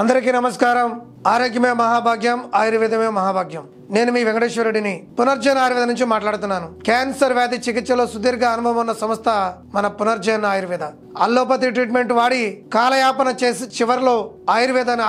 అందరికీ నమస్కారం ఆరోగ్యమే మహాభాగ్యం ఆయుర్వేదమే మహాభాగ్యం నేను మీ వెంకటేశ్వరుడిని పునర్జన్ ఆయుర్వేద నుంచి మాట్లాడుతున్నాను క్యాన్సర్ వ్యాధి చికిత్సలో సుదీర్ఘ అనుభవం ఉన్న సంస్థ మన పునర్జన్ ఆయుర్వేద అల్లోపతి ట్రీట్మెంట్ వాడి కాలయాపన చేసి చివరిలో ఆయుర్వేదాన్ని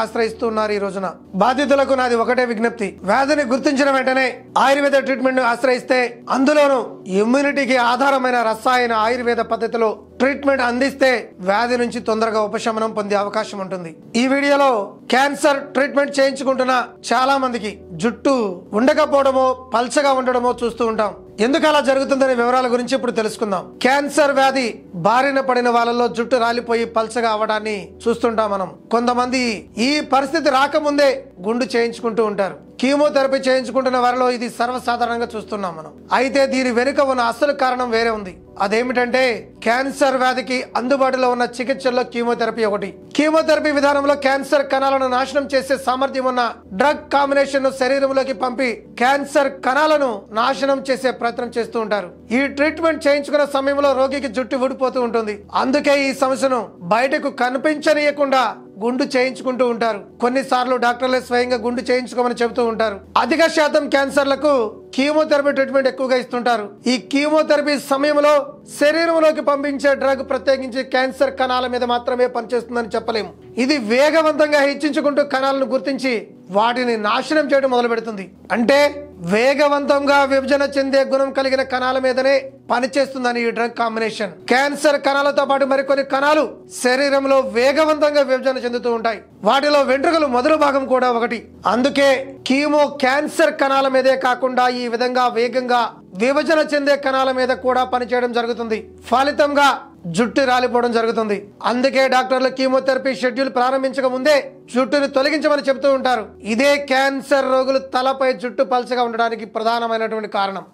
ఉన్నారు ఈ రోజున బాధితులకు నాది ఒకటే విజ్ఞప్తి వ్యాధిని గుర్తించిన వెంటనే ఆయుర్వేద ట్రీట్మెంట్ ఆశ్రయిస్తే అందులోనూ ఇమ్యూనిటీకి ఆధారమైన రసాయన ఆయుర్వేద పద్ధతిలో ట్రీట్మెంట్ అందిస్తే వ్యాధి నుంచి తొందరగా ఉపశమనం పొందే అవకాశం ఉంటుంది ఈ వీడియోలో క్యాన్సర్ ట్రీట్మెంట్ చేయించుకుంటున్న చాలా మందికి జుట్టు ఉండకపోవడమో పల్చగా ఉండడమో చూస్తూ ఉంటాం ఎందుకు అలా జరుగుతుందనే వివరాల గురించి ఇప్పుడు తెలుసుకుందాం క్యాన్సర్ వ్యాధి బారిన పడిన వాళ్ళలో జుట్టు రాలిపోయి పల్చగా అవడాన్ని చూస్తుంటాం మనం కొంతమంది ఈ పరిస్థితి రాకముందే గుండు చేయించుకుంటూ ఉంటారు కీమోథెరపీ చేయించుకుంటున్న వారిలో ఇది సర్వసాధారణంగా చూస్తున్నాం మనం అయితే దీని వెనుక ఉన్న అసలు కారణం వేరే ఉంది అదేమిటంటే క్యాన్సర్ వ్యాధికి అందుబాటులో ఉన్న చికిత్సల్లో కీమోథెరపీ ఒకటి కీమోథెరపీ విధానంలో క్యాన్సర్ కణాలను నాశనం చేసే సామర్థ్యం ఉన్న డ్రగ్ కాంబినేషన్ ను శరీరంలోకి పంపి క్యాన్సర్ కణాలను నాశనం చేసే ప్రయత్నం చేస్తూ ఉంటారు ఈ ట్రీట్మెంట్ చేయించుకున్న సమయంలో రోగికి జుట్టు ఊడిపోతూ ఉంటుంది అందుకే ఈ సమస్యను బయటకు కనిపించనీయకుండా గుండు చేయించుకుంటూ ఉంటారు కొన్నిసార్లు డాక్టర్లే స్వయంగా గుండు చేయించుకోమని చెబుతూ ఉంటారు అధిక శాతం క్యాన్సర్లకు కీమోథెరపీ ట్రీట్మెంట్ ఎక్కువగా ఇస్తుంటారు ఈ కీమోథెరపీ సమయంలో శరీరంలోకి పంపించే డ్రగ్ ప్రత్యేకించి క్యాన్సర్ కణాల మీద మాత్రమే పనిచేస్తుందని చెప్పలేము ఇది వేగవంతంగా హెచ్చించుకుంటూ కణాలను గుర్తించి వాటిని నాశనం చేయడం మొదలు పెడుతుంది అంటే వేగవంతంగా విభజన చెందే గుణం కలిగిన కణాల మీదనే పనిచేస్తుందని ఈ డ్రగ్ కాంబినేషన్ క్యాన్సర్ కణాలతో పాటు మరికొన్ని కణాలు శరీరంలో వేగవంతంగా విభజన చెందుతూ ఉంటాయి వాటిలో వెంట్రుకలు మొదలు భాగం కూడా ఒకటి అందుకే కీమో క్యాన్సర్ కణాల మీదే కాకుండా ఈ విధంగా వేగంగా విభజన చెందే కణాల మీద కూడా పనిచేయడం జరుగుతుంది ఫలితంగా జుట్టు రాలిపోవడం జరుగుతుంది అందుకే డాక్టర్లు కీమోథెరపీ షెడ్యూల్ ప్రారంభించక ముందే జుట్టును తొలగించమని చెబుతూ ఉంటారు ఇదే క్యాన్సర్ రోగులు తలపై జుట్టు పలచగా ఉండడానికి ప్రధానమైనటువంటి కారణం